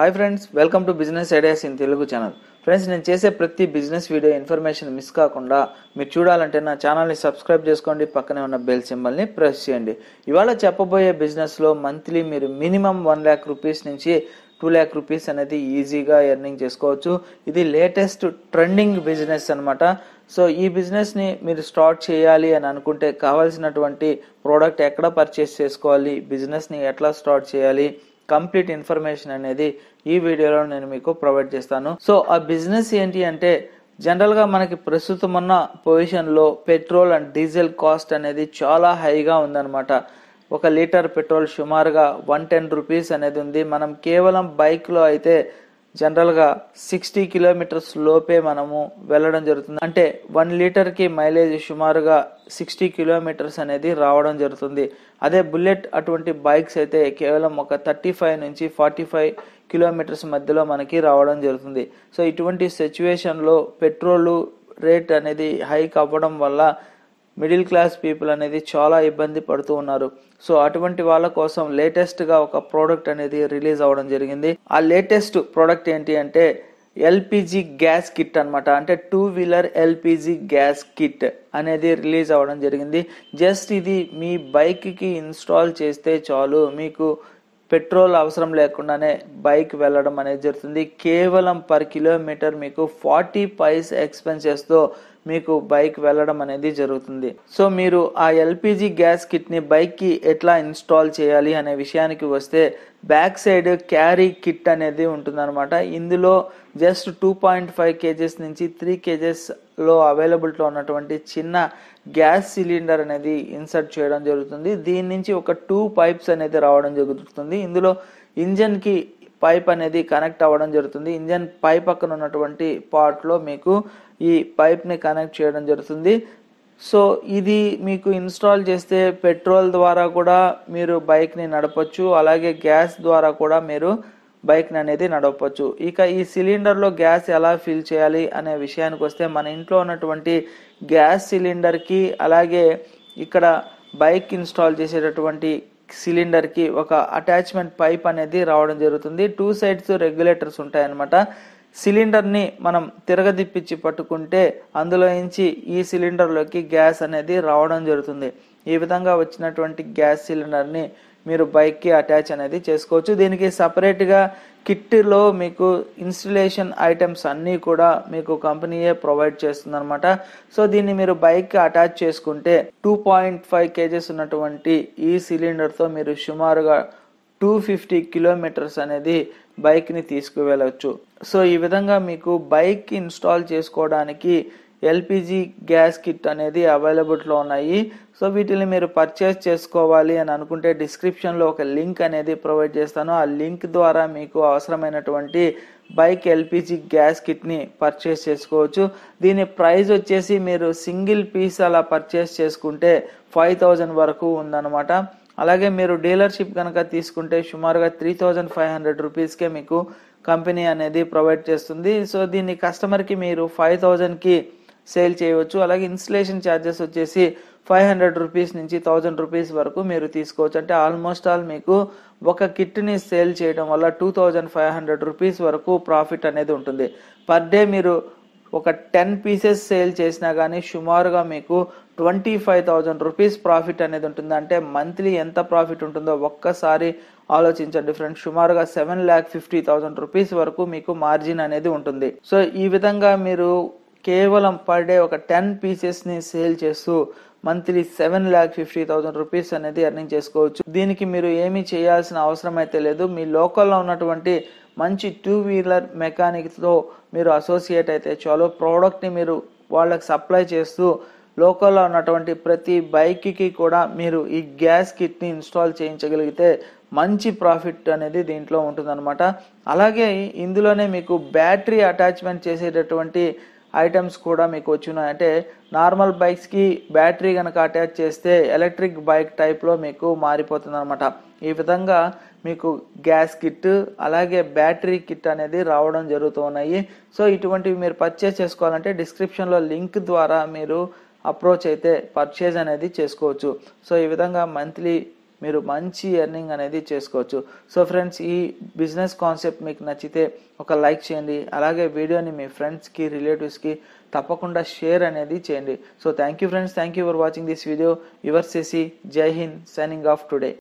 hi friends welcome to business ideas in Telugu channel friends నేను చేసే ప్రతి బిజినెస్ వీడియో ఇన్ఫర్మేషన్ మిస్ కాకుండా మీరు చూడాలంటే నా ఛానల్ని సబ్స్క్రైబ్ చేసుకోండి పక్కనే ఉన్న బెల్ సింబల్ని ప్రెస్ చేయండి ఇవాళ చెప్పబోయే బిజినెస్లో మంత్లీ మీరు మినిమం వన్ ల్యాక్ రూపీస్ నుంచి టూ ల్యాక్ రూపీస్ అనేది ఈజీగా ఎర్నింగ్ చేసుకోవచ్చు ఇది లేటెస్ట్ ట్రెండింగ్ బిజినెస్ అనమాట సో ఈ బిజినెస్ని మీరు స్టార్ట్ చేయాలి అని అనుకుంటే కావాల్సినటువంటి ప్రోడక్ట్ ఎక్కడ పర్చేస్ చేసుకోవాలి బిజినెస్ని ఎట్లా స్టార్ట్ చేయాలి కంప్లీట్ ఇన్ఫర్మేషన్ అనేది ఈ వీడియోలో నేను మీకు ప్రొవైడ్ చేస్తాను సో ఆ బిజినెస్ ఏంటి అంటే జనరల్గా మనకి ప్రస్తుతం ఉన్న పొజిషన్లో పెట్రోల్ అండ్ డీజిల్ కాస్ట్ అనేది చాలా హైగా ఉందన్నమాట ఒక లీటర్ పెట్రోల్ సుమారుగా వన్ టెన్ రూపీస్ అనేది ఉంది మనం కేవలం బైక్లో అయితే జనరల్గా సిక్స్టీ కిలోమీటర్స్ లోపే మనము వెళ్ళడం జరుగుతుంది అంటే వన్ లీటర్కి మైలేజ్ సుమారుగా సిక్స్టీ కిలోమీటర్స్ అనేది రావడం జరుగుతుంది అదే బుల్లెట్ అటువంటి బైక్స్ అయితే కేవలం ఒక థర్టీ ఫైవ్ నుంచి ఫార్టీ ఫైవ్ కిలోమీటర్స్ మధ్యలో మనకి రావడం జరుగుతుంది సో ఇటువంటి సిచ్యువేషన్లో పెట్రోలు రేట్ అనేది హైక్ అవ్వడం వల్ల మిడిల్ క్లాస్ పీపుల్ అనేది చాలా ఇబ్బంది పడుతూ ఉన్నారు సో అటువంటి వాళ్ళ కోసం లేటెస్ట్గా ఒక ప్రోడక్ట్ అనేది రిలీజ్ అవ్వడం జరిగింది ఆ లేటెస్ట్ ప్రోడక్ట్ ఏంటి అంటే ఎల్పిజి గ్యాస్ కిట్ అనమాట అంటే two wheeler LPG gas kit అనేది రిలీజ్ అవ్వడం జరిగింది జస్ట్ ఇది మీ బైక్కి ఇన్స్టాల్ చేస్తే చాలు మీకు పెట్రోల్ అవసరం లేకుండానే బైక్ వెళ్ళడం అనేది జరుగుతుంది కేవలం పర్ కిలోమీటర్ మీకు ఫార్టీ పైస్ ఎక్స్పెన్సెస్తో మీకు బైక్ వెళ్ళడం అనేది జరుగుతుంది సో మీరు ఆ ఎల్పిజి గ్యాస్ కిట్ని బైక్కి ఎట్లా ఇన్స్టాల్ చేయాలి అనే విషయానికి వస్తే బ్యాక్ సైడ్ క్యారీ కిట్ అనేది ఉంటుందన్నమాట ఇందులో just two point five kgs నుంచి త్రీ కేజెస్లో అవైలబిలిటీలో ఉన్నటువంటి చిన్న గ్యాస్ సిలిండర్ అనేది ఇన్సర్ట్ చేయడం జరుగుతుంది దీని నుంచి ఒక టూ పైప్స్ అనేది రావడం జరుగుతుంది ఇందులో ఇంజన్కి పైప్ అనేది కనెక్ట్ అవ్వడం జరుగుతుంది ఇంజన్ పైప్ పక్కన ఉన్నటువంటి పార్ట్లో మీకు ఈ పైప్ని కనెక్ట్ చేయడం జరుగుతుంది సో ఇది మీకు ఇన్స్టాల్ చేస్తే పెట్రోల్ ద్వారా కూడా మీరు బైక్ని నడపచ్చు అలాగే గ్యాస్ ద్వారా కూడా మీరు బైక్ని అనేది నడపచ్చు ఇక ఈ సిలిండర్లో గ్యాస్ ఎలా ఫిల్ చేయాలి అనే విషయానికి వస్తే మన ఇంట్లో ఉన్నటువంటి గ్యాస్ సిలిండర్కి అలాగే ఇక్కడ బైక్ ఇన్స్టాల్ చేసేటటువంటి సిలిండర్కి ఒక అటాచ్మెంట్ పైప్ అనేది రావడం జరుగుతుంది టూ సైడ్స్ రెగ్యులేటర్స్ ఉంటాయన్నమాట సిలిండర్ని మనం తిరగదిప్పించి పట్టుకుంటే అందులో నుంచి ఈ సిలిండర్లోకి గ్యాస్ అనేది రావడం జరుగుతుంది ఈ విధంగా వచ్చినటువంటి గ్యాస్ సిలిండర్ని మీరు బైక్కి అటాచ్ అనేది చేసుకోవచ్చు దీనికి సపరేట్గా కిట్లో మీకు ఇన్స్టలేషన్ ఐటమ్స్ అన్నీ కూడా మీకు కంపెనీయే ప్రొవైడ్ చేస్తుంది అనమాట సో దీన్ని మీరు బైక్కి అటాచ్ చేసుకుంటే టూ పాయింట్ ఫైవ్ కేజెస్ ఉన్నటువంటి ఈ సిలిండర్తో మీరు సుమారుగా టూ ఫిఫ్టీ కిలోమీటర్స్ అనేది బైక్ని తీసుకువెళ్ళవచ్చు సో ఈ విధంగా మీకు బైక్ ఇన్స్టాల్ చేసుకోవడానికి ఎల్పిజి గ్యాస్ కిట్ అనేది అవైలబుల్లో ఉన్నాయి సో వీటిని మీరు పర్చేస్ చేసుకోవాలి అని అనుకుంటే డిస్క్రిప్షన్లో ఒక లింక్ అనేది ప్రొవైడ్ చేస్తాను ఆ లింక్ ద్వారా మీకు అవసరమైనటువంటి బైక్ ఎల్పిజి గ్యాస్ కిట్ని పర్చేస్ చేసుకోవచ్చు దీని ప్రైస్ వచ్చేసి మీరు సింగిల్ పీస్ అలా పర్చేస్ చేసుకుంటే ఫైవ్ థౌజండ్ వరకు ఉందన్నమాట అలాగే మీరు డీలర్షిప్ కనుక తీసుకుంటే సుమారుగా త్రీ థౌజండ్ ఫైవ్ హండ్రెడ్ రూపీస్కే మీకు కంపెనీ అనేది ప్రొవైడ్ చేస్తుంది సో దీన్ని కస్టమర్కి మీరు ఫైవ్ థౌజండ్కి సేల్ చేయవచ్చు అలాగే ఇన్స్టలేషన్ ఛార్జెస్ వచ్చేసి ఫైవ్ హండ్రెడ్ రూపీస్ నుంచి థౌజండ్ రూపీస్ వరకు మీరు తీసుకోవచ్చు అంటే ఆల్మోస్ట్ ఆల్ మీకు ఒక కిట్ని సేల్ చేయడం వల్ల two thousand five hundred rupees వరకు ప్రాఫిట్ అనేది ఉంటుంది పర్ డే మీరు ఒక టెన్ పీసెస్ సేల్ చేసినా కానీ సుమారుగా మీకు twenty five thousand rupees profit అనేది ఉంటుంది అంటే మంత్లీ ఎంత ప్రాఫిట్ ఉంటుందో ఒక్కసారి ఆలోచించండి ఫ్రెండ్స్ సుమారుగా seven lakh fifty thousand rupees వరకు మీకు మార్జిన్ అనేది ఉంటుంది సో ఈ విధంగా మీరు కేవలం పర్ డే ఒక టెన్ పీసెస్ని సేల్ చేస్తూ monthly seven lakh fifty thousand rupees అనేది ఎర్నింగ్ చేసుకోవచ్చు దీనికి మీరు ఏమీ చేయాల్సిన అవసరం అయితే లేదు మీ లోకల్లో ఉన్నటువంటి మంచి టూ వీలర్ మెకానిక్తో మీరు అసోసియేట్ అయితే చాలు ప్రోడక్ట్ని మీరు వాళ్ళకి సప్లై చేస్తూ లోకల్లో ఉన్నటువంటి ప్రతి బైక్కి కూడా మీరు ఈ గ్యాస్ కిట్ని ఇన్స్టాల్ చేయించగలిగితే మంచి ప్రాఫిట్ అనేది దీంట్లో ఉంటుందన్నమాట అలాగే ఇందులోనే మీకు బ్యాటరీ అటాచ్మెంట్ చేసేటటువంటి ఐటమ్స్ కూడా మీకు వచ్చినాయి అంటే నార్మల్ బైక్స్కి బ్యాటరీ కనుక అటాచ్ చేస్తే ఎలక్ట్రిక్ బైక్ టైప్లో మీకు మారిపోతుంది అనమాట ఈ విధంగా మీకు గ్యాస్ కిట్ అలాగే బ్యాటరీ కిట్ అనేది రావడం జరుగుతున్నాయి సో ఇటువంటివి మీరు పర్చేస్ చేసుకోవాలంటే డిస్క్రిప్షన్లో లింక్ ద్వారా మీరు అప్రోచ్ అయితే పర్చేజ్ అనేది చేసుకోవచ్చు సో ఈ విధంగా మంత్లీ మీరు మంచి ఎర్నింగ్ అనేది చేసుకోవచ్చు సో ఫ్రెండ్స్ ఈ బిజినెస్ కాన్సెప్ట్ మీకు నచ్చితే ఒక లైక్ చేయండి అలాగే వీడియోని మీ ఫ్రెండ్స్కి రిలేటివ్స్కి తప్పకుండా షేర్ అనేది చేయండి so thank you friends thank you for watching this video యువర్ సిసి Jai Hind signing off today